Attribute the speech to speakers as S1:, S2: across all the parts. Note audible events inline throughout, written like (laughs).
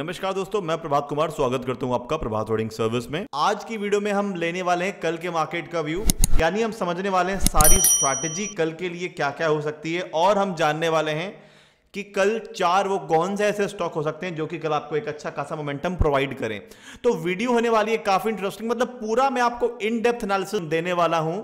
S1: नमस्कार दोस्तों मैं प्रभात कुमार स्वागत करता हूं आपका प्रभात होर्डिंग सर्विस में आज की वीडियो में हम लेने वाले हैं कल के मार्केट का व्यू यानी हम समझने वाले हैं सारी स्ट्रैटेजी कल के लिए क्या क्या हो सकती है और हम जानने वाले हैं कि कल चार वो कौन से ऐसे स्टॉक हो सकते हैं जो कि कल आपको एक अच्छा खासा मोमेंटम प्रोवाइड करें तो वीडियो होने वाली है काफी इंटरेस्टिंग मतलब पूरा मैं आपको इन डेप्थ एनालिसिस देने वाला हूं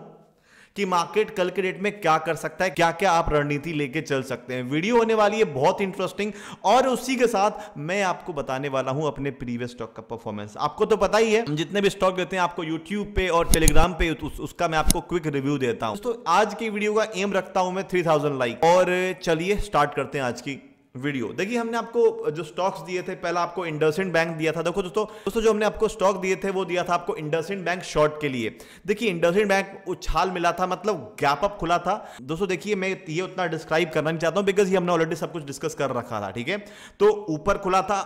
S1: कि मार्केट कल के डेट में क्या कर सकता है क्या क्या आप रणनीति लेके चल सकते हैं वीडियो होने वाली है बहुत इंटरेस्टिंग और उसी के साथ मैं आपको बताने वाला हूं अपने प्रीवियस स्टॉक का परफॉर्मेंस आपको तो पता ही है जितने भी स्टॉक देते हैं आपको यूट्यूब पे और टेलीग्राम पे उस, उसका मैं आपको क्विक रिव्यू देता हूं तो आज की वीडियो का एम रखता हूं मैं थ्री लाइक और चलिए स्टार्ट करते हैं आज की वीडियो देखिए हमने आपको जो स्टॉक्स दिए थे पहला आपको इंडसेंड बैंक दिया था देखो दोस्तों दोस्तों जो हमने आपको स्टॉक दिए थे वो दिया था आपको इंडसेंड बैंक शॉर्ट के लिए देखिए इंडसेंड बैंक उछाल मिला था मतलब गैप अप खुला था दोस्तों देखिए मैं ये उतना डिस्क्राइब करना नहीं चाहता हूं बिकॉज ये हमने ऑलरेडी सब कुछ डिस्कस कर रखा था ठीक है तो ऊपर खुला था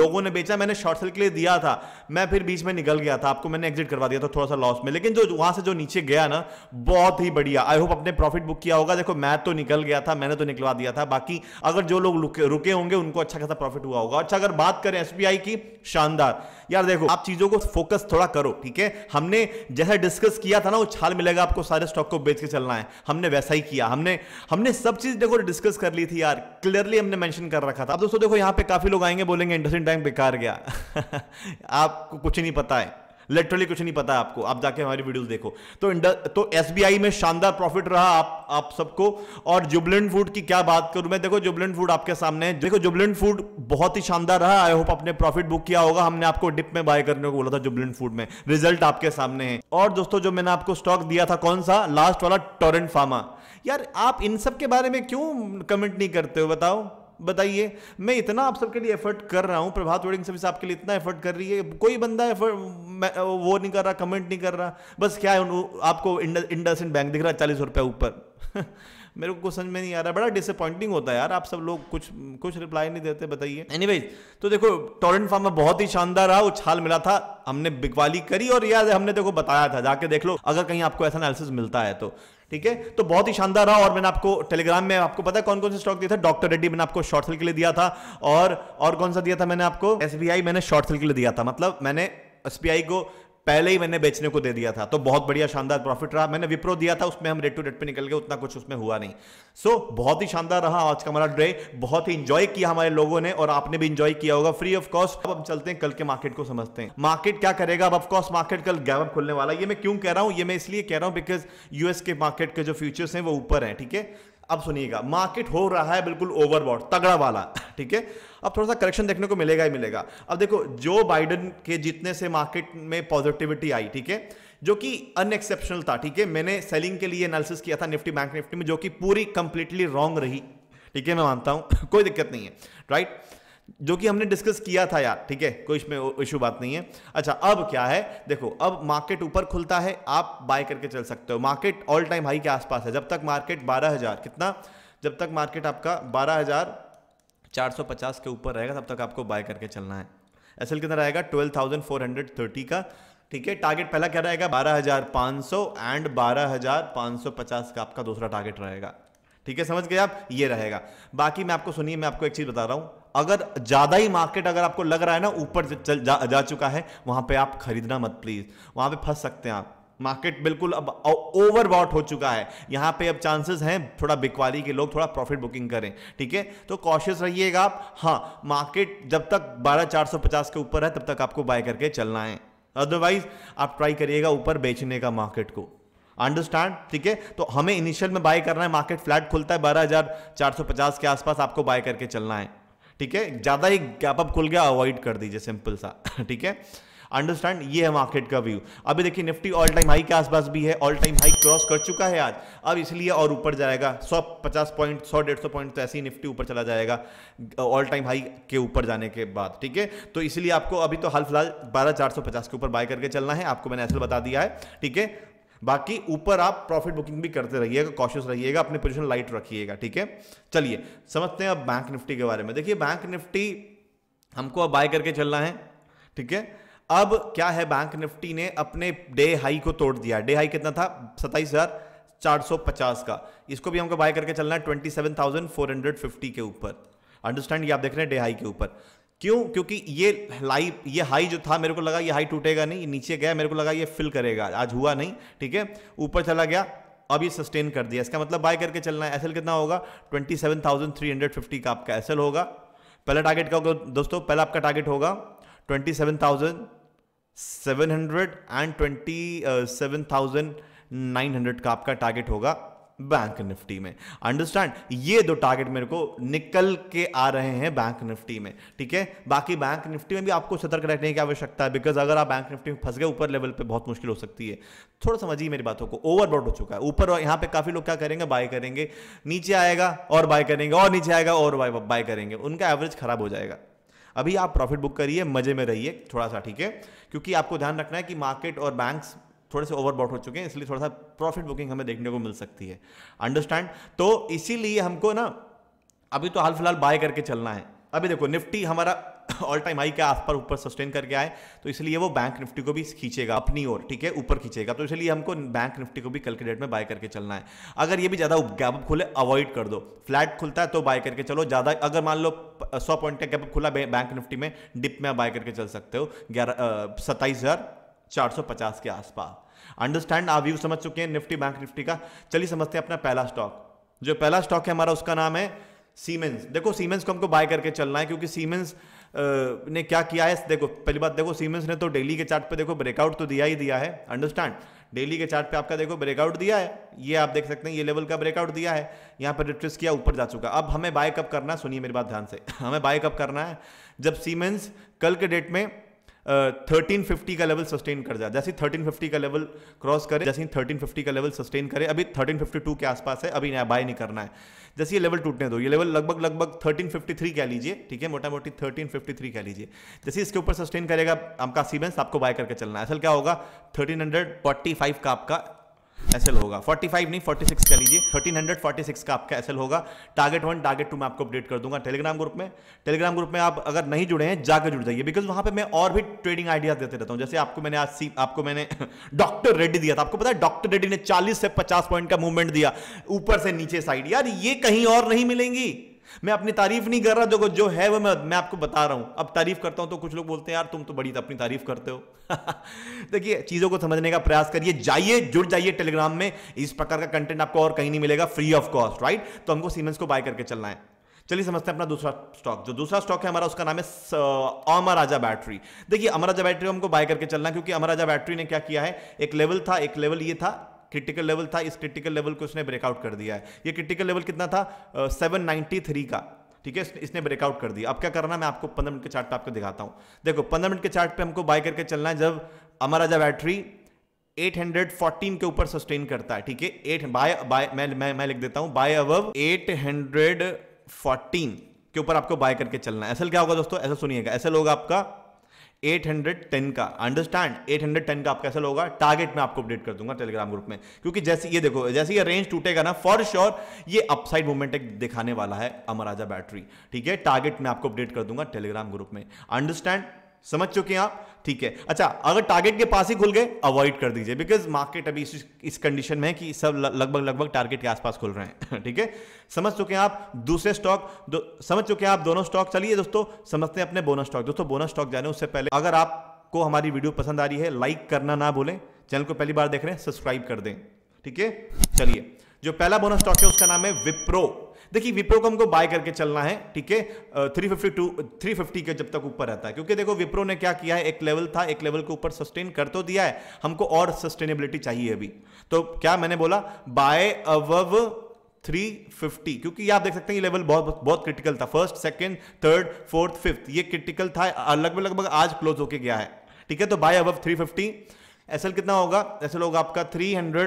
S1: लोगों ने बेचा मैंने शॉर्ट सेल के लिए दिया था मैं फिर बीच में निकल गया था आपको मैंने एग्जिट करवा दिया था थोड़ा सा लॉस में लेकिन जो वहां से जो नीचे गया ना बहुत ही बढ़िया आई होप अपने प्रॉफिट बुक किया होगा देखो मैं तो निकल गया था मैंने तो निकलवा दिया था बाकी अगर जो लोग रुके रुके होंगे उनको अच्छा खासा प्रॉफिट हुआ होगा अच्छा अगर बात करें एसबीआई की शानदार यार देखो आप चीजों को फोकस थोड़ा करो ठीक है हमने जैसा डिस्कस किया था ना वो छाल मिलेगा आपको सारे स्टॉक को बेच के चलना है हमने वैसा ही किया हमने हमने सब चीज देखो डिस्कस कर ली थी यार क्लियरली हमने मेंशन कर रखा था अब दोस्तों देखो यहाँ पे काफी लोग आएंगे बोलेंगे इंटरेस्टिंग टाइम बेकार गया (laughs) आपको कुछ नहीं पता है लिटरली कुछ नहीं पता आपको आप जाके हमारी वीडियोस देखो तो तो एसबीआई में शानदार प्रॉफिट रहा आप आप सबको और जुबलेंट फूड की क्या बात करूं मैं देखो जुबलेंट फूड आपके सामने है देखो जुबलेंट फूड बहुत ही शानदार रहा आई होप आपने प्रॉफिट बुक किया होगा हमने आपको डिप में बाय करने को बोला था जुबलेंट फूड में रिजल्ट आपके सामने है और दोस्तों जो मैंने आपको स्टॉक दिया था कौन सा लास्ट वाला टोरेंट फार्मा यार आप इन सब के बारे में क्यों कमेंट नहीं करते हो बताओ बताइए मैं इतना आप सबके लिए एफर्ट कर रहा हूँ प्रभात वेडिंग सर्विस आपके लिए इतना एफर्ट कर रही है कोई बंदा एफर्ट वो नहीं कर रहा कमेंट नहीं कर रहा बस क्या है आपको इंडस इंड बैंक दिख रहा है चालीस रुपये ऊपर (laughs) मेरे को समझ में नहीं आ रहा बड़ा डिसअपॉइंटिंग होता है यार आप सब लोग कुछ कुछ रिप्लाई नहीं देते बताइए एनीवेज तो देखो टोरेंट फार्मा बहुत ही शानदार रहा वो छाल मिला था हमने बिकवाली करी और यार हमने देखो बताया था जाके देख लो अगर कहीं आपको ऐसा एनालिसिस मिलता है तो ठीक है तो बहुत ही शानदार रहा और मैंने आपको टेलीग्राम में आपको पता है कौन कौन सा स्टॉक दिया था डॉक्टर रेड्डी मैंने आपको शॉर्ट सेल के लिए दिया था और और कौन सा दिया था मैंने आपको एस मैंने शॉर्ट सेल के लिए दिया था मतलब मैंने एस को पहले ही मैंने बेचने को दे दिया था तो बहुत बढ़िया शानदार प्रॉफिट रहा मैंने विप्रो दिया था उसमें हम रेट टू रेट पे निकल गए उतना कुछ उसमें हुआ नहीं सो so, बहुत ही शानदार रहा आज का हमारा डे बहुत ही इंजॉय किया हमारे लोगों ने और आपने भी इंजॉय किया होगा फ्री ऑफ कॉस्ट अब हम चलते हैं कल के मार्केट को समझते हैं मार्केट क्या करेगा अब ऑफकोर्स मार्केट कल गैप खुलने वाला ये मैं क्यों कह रहा हूं ये मैं इसलिए कह रहा हूं बिकॉज यूएस के मार्केट के जो फ्यूचर्स हैं वो ऊपर है ठीक है अब सुनिएगा मार्केट हो रहा है बिल्कुल ओवरबॉट तगड़ा वाला ठीक है अब थोड़ा सा करेक्शन देखने को मिलेगा ही मिलेगा अब देखो जो बाइडन के जीतने से मार्केट में पॉजिटिविटी आई ठीक है जो कि अनएक्सेप्शनल था ठीक है मैंने सेलिंग के लिए एनालिसिस किया था निफ्टी बैंक निफ्टी में जो कि पूरी कंप्लीटली रॉन्ग रही ठीक है मैं मानता हूं (laughs) कोई दिक्कत नहीं है राइट जो कि हमने डिस्कस किया था यार ठीक है कोई इसमें इशू बात नहीं है अच्छा अब क्या है देखो अब मार्केट ऊपर खुलता है आप बाय करके चल सकते हो मार्केट ऑल टाइम हाई के आसपास है जब तक मार्केट 12000 कितना जब तक मार्केट आपका 12450 के ऊपर रहेगा तब तक आपको बाय करके चलना है एस एल कितना रहेगा ट्वेल्व का ठीक है टारगेट पहला क्या रहेगा बारह एंड बारह का आपका दूसरा टारगेट रहेगा ठीक है समझ गए आप ये रहेगा बाकी मैं आपको सुनिए मैं आपको एक चीज़ बता रहा हूँ अगर ज़्यादा ही मार्केट अगर आपको लग रहा है ना ऊपर जा, जा चुका है वहां पे आप खरीदना मत प्लीज़ वहां पे फंस सकते हैं आप मार्केट बिल्कुल अब ओवर बॉट हो चुका है यहाँ पे अब चांसेस हैं थोड़ा बिकवाली के लोग थोड़ा प्रॉफिट बुकिंग करें ठीक है तो कॉशियस रहिएगा आप हाँ मार्केट जब तक बारह चार सौ पचास के ऊपर है तब तक आपको बाय करके चलना है अदरवाइज आप ट्राई करिएगा ऊपर बेचने का मार्केट को अंडरस्टैंड ठीक है तो हमें इनिशियल में बाय करना है मार्केट फ्लैट खुलता है बारह हजार चार सौ पचास के आसपास आपको बाय करके चलना है ठीक है ज़्यादा ही गैप अप खुल गया अवॉइड कर दीजिए सिंपल सा (laughs) ठीक है अंडरस्टैंड ये है मार्केट का व्यू अभी देखिए निफ्टी ऑल टाइम हाई के आसपास भी है ऑल टाइम हाई क्रॉस कर चुका है आज अब इसलिए और ऊपर जाएगा सौ पचास पॉइंट 100 सौ पॉइंट तो ऐसे ही निफ्टी ऊपर चला जाएगा ऑल टाइम हाई के ऊपर जाने के बाद ठीक है तो इसलिए आपको अभी तो हाल फिलहाल बारह चार के ऊपर बाय करके चलना है आपको मैंने ऐसा बता दिया है ठीक है बाकी ऊपर आप प्रॉफिट बुकिंग भी करते रहिएगा कॉशियस रहिएगा अपनी पोजिशन लाइट रखिएगा ठीक है चलिए समझते हैं अब बैंक निफ्टी के बारे में देखिए बैंक निफ्टी हमको अब बाय करके चलना है ठीक है अब क्या है बैंक निफ्टी ने अपने डे हाई को तोड़ दिया डे हाई कितना था सत्ताईस हजार चार सौ पचास का इसको भी हमको बाय करके चलना है twenty seven thousand four hundred fifty के ऊपर अंडरस्टैंड ये आप देख रहे हैं डे हाई के ऊपर क्यों क्योंकि ये लाई ये हाई जो था मेरे को लगा ये हाई टूटेगा नहीं नीचे गया मेरे को लगा ये फिल करेगा आज हुआ नहीं ठीक है ऊपर चला गया अब ये सस्टेन कर दिया इसका मतलब बाय करके चलना है एसएल कितना होगा 27,350 का आपका एसएल होगा पहला टारगेट क्या होगा दोस्तों पहला आपका टारगेट होगा 27,700 एंड 27,900 का आपका टारगेट होगा बैंक निफ्टी में अंडरस्टैंड ये दो टारगेट मेरे को निकल के आ रहे हैं बैंक निफ्टी में ठीक है बाकी बैंक निफ्टी में भी आपको सतर्क रहने की आवश्यकता है बिकॉज अगर आप बैंक निफ्टी में फंस गए ऊपर लेवल पे बहुत मुश्किल हो सकती है थोड़ा समझिए मेरी बातों को ओवरबॉड हो चुका है ऊपर यहाँ पे काफी लोग क्या करेंगे बाय करेंगे नीचे आएगा और बाय करेंगे और नीचे आएगा और बाय करेंगे उनका एवरेज खराब हो जाएगा अभी आप प्रॉफिट बुक करिए मजे में रहिए थोड़ा सा ठीक है क्योंकि आपको ध्यान रखना है कि मार्केट और बैंक्स थोड़े से ओवरबॉट हो चुके हैं इसलिए थोड़ा सा प्रॉफिट बुकिंग हमें देखने को मिल सकती है अंडरस्टैंड तो इसीलिए हमको ना अभी तो हाल फिलहाल बाय करके चलना है अभी देखो निफ्टी हमारा ऑल टाइम हाई के आसपास ऊपर सस्टेन करके आए तो इसलिए वो बैंक निफ्टी को भी खींचेगा अपनी ओर ठीक है ऊपर खींचेगा तो इसलिए हमको बैंक निफ्टी को भी कल के डेट में बाय करके चलना है अगर ये भी ज़्यादा गैप खुले अवॉइड कर दो फ्लैट खुलता है तो बाय करके चलो ज़्यादा अगर मान लो सौ पॉइंट का गैप खुला बैंक निफ्टी में डिप में बाय करके चल सकते हो ग्यारह सत्ताईस हज़ार 450 के आसपास अंडरस्टैंड आप व्यू समझ चुके हैं निफ्टी बैंक निफ्टी का चलिए समझते हैं अपना पहला स्टॉक जो पहला स्टॉक है हमारा उसका नाम है सीमेंस देखो सीमेंस को हमको बाय करके चलना है क्योंकि सीमेंस ने क्या किया है देखो पहली बात देखो सीमेंस ने तो डेली के चार्ट पे देखो ब्रेकआउट तो दिया ही दिया है अंडरस्टैंड डेली के चार्ट पे आपका देखो ब्रेकआउट दिया है ये आप देख सकते हैं ये लेवल का ब्रेकआउट दिया है यहाँ पर रिट्रेस किया ऊपर जा चुका अब हमें बाय कब करना है सुनिए मेरी बात ध्यान से (laughs) हमें बाय कब करना है जब सीमेंस कल के डेट में थर्टीन फिफ्टी का लेवल सस्टेन कर जाए जैसे थर्टीन फिफ्टी का लेवल क्रॉस करे जैसे थर्टीन फिफ्टी का लेवल सस्टेन करे अभी थर्टीन फिफ्टी टू के आसपास है अभी नया बाय नहीं करना है जैसे ये लेवल टूटने दो ये लेवल लगभग लगभग थर्टीन फिफ्टी थ्री कह लीजिए ठीक है मोटा मोटी थर्टीन फिफ्टी थ्री कह लीजिए जैसे इसके ऊपर सस्टेन करेगा आपका सीमेंस आपको बाय करके चलना है असल क्या होगा थर्टीन हंड्रेड फोर्टी फाइव का आपका एस होगा 45 नहीं 46 कह लीजिए 1346 का आपका एस होगा टारगेट वन टारगेट टू में आपको अपडेट कर दूंगा टेलीग्राम ग्रुप में टेलीग्राम ग्रुप में आप अगर नहीं जुड़े हैं जाकर जुड़ जाइए बिकॉज वहां पे मैं और भी ट्रेडिंग आइडियाज देते रहता हूं जैसे आपको मैंने आज सी आपको मैंने डॉक्टर (laughs) रेड्डी दिया था आपको पता है डॉक्टर रेड्डी ने चालीस से पचास पॉइंट का मूवमेंट दिया ऊपर से नीचे साइड यार ये कहीं और नहीं मिलेंगी मैं अपनी तारीफ नहीं कर रहा जो जो है वो मैं मैं आपको बता रहा हूं अब तारीफ करता हूं तो कुछ लोग बोलते हैं यार तुम तो बड़ी अपनी तारीफ करते हो (laughs) देखिए चीजों को समझने का प्रयास करिए जाइए जुड़ जाइए टेलीग्राम में इस प्रकार का कंटेंट आपको और कहीं नहीं मिलेगा फ्री ऑफ कॉस्ट राइट तो हमको सीमेंस को बाय करके चलना है चलिए समझते हैं अपना दूसरा स्टॉक जो दूसरा स्टॉक है हमारा उसका नाम है अमराजा बैटरी देखिए अमराजा बैटरी हमको बाय करके चलना क्योंकि अमराजा बैटरी ने क्या किया है एक लेवल था एक लेवल ये था क्रिटिकल लेवल था इस क्रिटिकल लेवल को उसने ब्रेकआउट कर दिया है ये क्रिटिकल लेवल कितना था सेवन नाइन्टी थ्री का ठीक है इसने ब्रेकआउट कर दिया अब क्या करना मैं आपको पंद्रह मिनट के चार्ट पे आपको दिखाता हूँ देखो पंद्रह मिनट के चार्ट पे हमको बाय करके चलना है जब अमराजा बैटरी 814 के ऊपर सस्टेन करता है ठीक है एट बाय बाय मैं मैं मैं लिख देता हूं बाय अब 814 के ऊपर आपको बाय करके चलना है एसएल क्या होगा दोस्तों ऐसा सुनिएगा एसएल होगा आपका 810 का अंडरस्टैंड 810 का आप कैसे होगा टारगेट में आपको अपडेट कर दूंगा टेलीग्राम ग्रुप में क्योंकि जैसे ये देखो जैसे ये रेंज टूटेगा ना फॉर श्योर ये अपसाइड मूवमेंट एक दिखाने वाला है अमराजा बैटरी ठीक है टारगेट में आपको अपडेट कर दूंगा टेलीग्राम ग्रुप में अंडरस्टैंड समझ चुके हैं आप ठीक है अच्छा अगर टारगेट के पास ही खुल गए अवॉइड कर दीजिए बिकॉज मार्केट अभी इस इस कंडीशन में है कि सब लगभग लगभग टारगेट के आसपास खुल रहे हैं (laughs) ठीक है समझ चुके हैं आप दूसरे स्टॉक समझ चुके हैं आप दोनों स्टॉक चलिए दोस्तों समझते हैं अपने बोनस स्टॉक दोस्तों बोनस स्टॉक जाने उससे पहले अगर आपको हमारी वीडियो पसंद आ रही है लाइक करना ना भूलें चैनल को पहली बार देख रहे हैं सब्सक्राइब कर दें ठीक है चलिए जो पहला बोनस स्टॉक है उसका नाम है विप्रो देखिए विप्रो को हमको बाय करके चलना है ठीक है three fifty two three fifty के जब तक ऊपर रहता है क्योंकि देखो विप्रो ने क्या किया है एक लेवल था एक लेवल के ऊपर सस्टेन कर तो दिया है हमको और सस्टेनेबिलिटी चाहिए अभी तो क्या मैंने बोला बाय थ्री 350 क्योंकि आप देख सकते हैं ये लेवल बहुत बहुत क्रिटिकल था first second third fourth fifth ये क्रिटिकल था लगभग लगभग आज क्लोज होके गया है ठीक है तो बाय थ्री 350 एसएल कितना होगा एसएल होगा आपका 300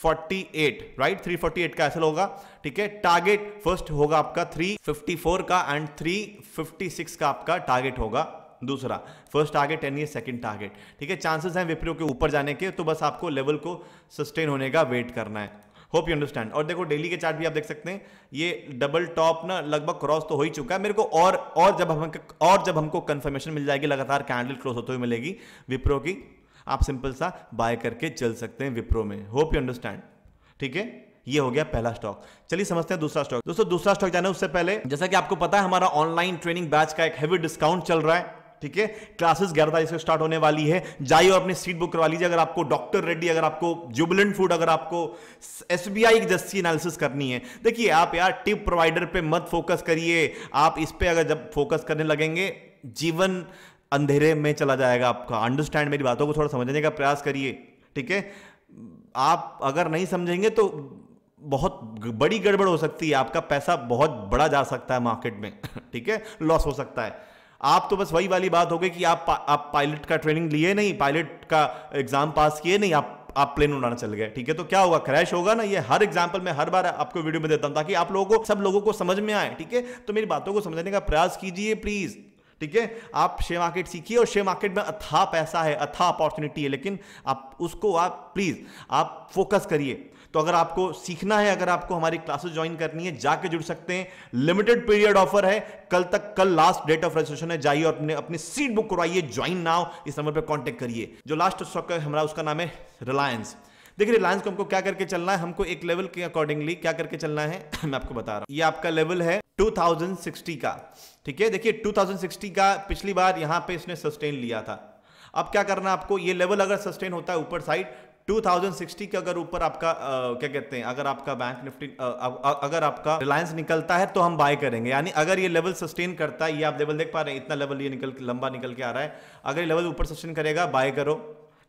S1: 48 राइट 348 का ऐसा होगा ठीक है टारगेट फर्स्ट होगा आपका 354 का एंड 356 का आपका टारगेट होगा दूसरा फर्स्ट टारगेट एन ये सेकंड टारगेट ठीक है चांसेस हैं विप्रो के ऊपर जाने के तो बस आपको लेवल को सस्टेन होने का वेट करना है होप यू अंडरस्टैंड और देखो डेली के चार्ट भी आप देख सकते हैं ये डबल टॉप ना लगभग क्रॉस तो हो ही चुका है मेरे को और और जब हम और जब हमको कंफर्मेशन मिल जाएगी लगातार कैंडल क्रॉस होते हुए मिलेगी विप्रो की आप सिंपल सा बाय करके चल सकते हैं विप्रो में होप यू अंडरस्टैंड ठीक है ये हो गया पहला स्टॉक चलिए समझते हैं दूसरा स्टॉक दोस्तों दूसरा स्टॉक जाना उससे पहले जैसा कि आपको पता है हमारा ऑनलाइन ट्रेनिंग बैच का एक हैवी डिस्काउंट चल रहा है ठीक है क्लासेस ग्यारह तारीख से स्टार्ट होने वाली है जाइए और अपनी सीट बुक करवा लीजिए अगर आपको डॉक्टर रेड्डी अगर आपको जुबलेंट फूड अगर आपको एस बी आई जस्सी एनालिसिस करनी है देखिए आप यार टिप प्रोवाइडर पे मत फोकस करिए आप इस पर अगर जब फोकस करने लगेंगे जीवन अंधेरे में चला जाएगा आपका अंडरस्टैंड मेरी बातों को थोड़ा समझने का प्रयास करिए ठीक है आप अगर नहीं समझेंगे तो बहुत बड़ी गड़बड़ हो सकती है आपका पैसा बहुत बड़ा जा सकता है मार्केट में (laughs) ठीक है लॉस हो सकता है आप तो बस वही वाली बात हो गई कि आप आप पायलट का ट्रेनिंग लिए नहीं पायलट का एग्जाम पास किए नहीं आप आप प्लेन उड़ाना चल गए ठीक है तो क्या होगा क्रैश होगा ना ये हर एग्जाम्पल मैं हर बार आपको वीडियो में देता हूं ताकि आप लोगों को सब लोगों को समझ में आए ठीक है तो मेरी बातों को समझने का प्रयास कीजिए प्लीज ठीक है आप शेयर मार्केट सीखिए और शेयर मार्केट में अथा पैसा है अथा अपॉर्चुनिटी है लेकिन आप उसको आप प्लीज़ आप फोकस करिए तो अगर आपको सीखना है अगर आपको हमारी क्लासेस ज्वाइन करनी है जाके जुड़ सकते हैं लिमिटेड पीरियड ऑफर है कल तक कल लास्ट डेट ऑफ रजिस्ट्रेशन है जाइए और अपने अपनी सीट बुक करवाइए ज्वाइन नाउ इस नंबर पर कॉन्टेक्ट करिए जो लास्ट स्टॉक है हमारा उसका नाम है रिलायंस देखिए रिलायंस को हमको क्या करके चलना है हमको एक लेवल के अकॉर्डिंगली क्या करके चलना है (coughs) मैं आपको बता रहा हूँ ये आपका लेवल है 2060 का ठीक है देखिए 2060 का पिछली बार यहाँ पे इसने सस्टेन लिया था अब क्या करना आपको ये लेवल अगर सस्टेन होता है ऊपर साइड 2060 के अगर ऊपर आपका आ, क्या कहते हैं अगर आपका बैंक निफ्टी अगर आपका रिलायंस निकलता है तो हम बाय करेंगे यानी अगर ये लेवल सस्टेन करता है ये आप लेवल देख पा रहे हैं इतना लेवल ये निकल लंबा निकल के आ रहा है अगर ये लेवल ऊपर सस्टेन करेगा बाय करो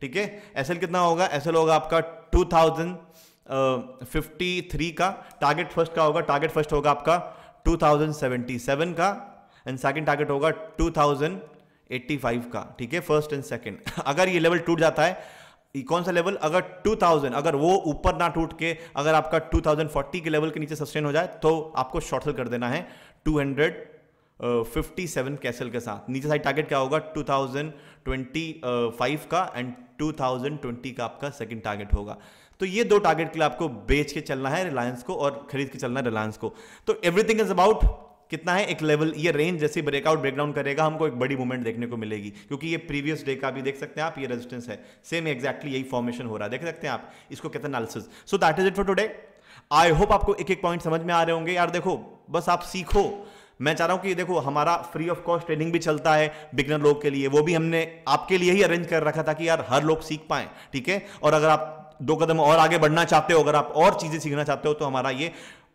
S1: ठीक है एस कितना होगा एस होगा आपका टू थाउजेंड फिफ्टी थ्री का टारगेट फर्स्ट का होगा टारगेट फर्स्ट होगा आपका टू थाउजेंड सेवेंटी सेवन का एंड सेकेंड टारगेट होगा टू थाउजेंड एट्टी फाइव का ठीक है फर्स्ट एंड सेकेंड अगर ये लेवल टूट जाता है कौन सा लेवल अगर 2000 अगर वो ऊपर ना टूट के अगर आपका 2040 के लेवल के नीचे सस्टेन हो जाए तो आपको शॉर्टल कर देना है फिफ्टी सेवन कैसल के साथ नीचे साइड टारगेट क्या होगा टू थाउजेंड ट्वेंटी फाइव का एंड टू थाउजेंड ट्वेंटी का आपका सेकेंड टारगेट होगा तो ये दो टारगेट के लिए आपको बेच के चलना है रिलायंस को और खरीद के चलना है रिलायंस को तो एवरीथिंग इज अबाउट कितना है एक लेवल ये रेंज जैसे ब्रेकआउट ब्रेकडाउन करेगा हमको एक बड़ी मूवमेंट देखने को मिलेगी क्योंकि ये प्रीवियस डे का भी देख सकते हैं आप ये रेजिस्टेंस है सेम एग्जैक्टली यही फॉर्मेशन हो रहा है देख सकते हैं आप इसको कितना हैं analysis so that is it for today I hope आपको एक एक पॉइंट समझ में आ रहे होंगे यार देखो बस आप सीखो मैं चाह रहा हूँ कि देखो हमारा फ्री ऑफ कॉस्ट ट्रेनिंग भी चलता है बिगनर लोग के लिए वो भी हमने आपके लिए ही अरेंज कर रखा था कि यार हर लोग सीख पाए ठीक है और अगर आप दो कदम और आगे बढ़ना चाहते हो अगर आप और चीजें सीखना चाहते हो तो हमारा ये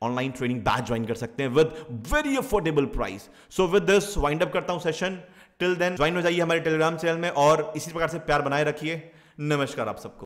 S1: ऑनलाइन ट्रेनिंग बैच ज्वाइन कर सकते हैं with very affordable price so with this wind up करता हूं सेशन टिल देन ज्वाइन हो जाइए हमारे टेलीग्राम चैनल में और इसी प्रकार से प्यार बनाए रखिए नमस्कार आप सबको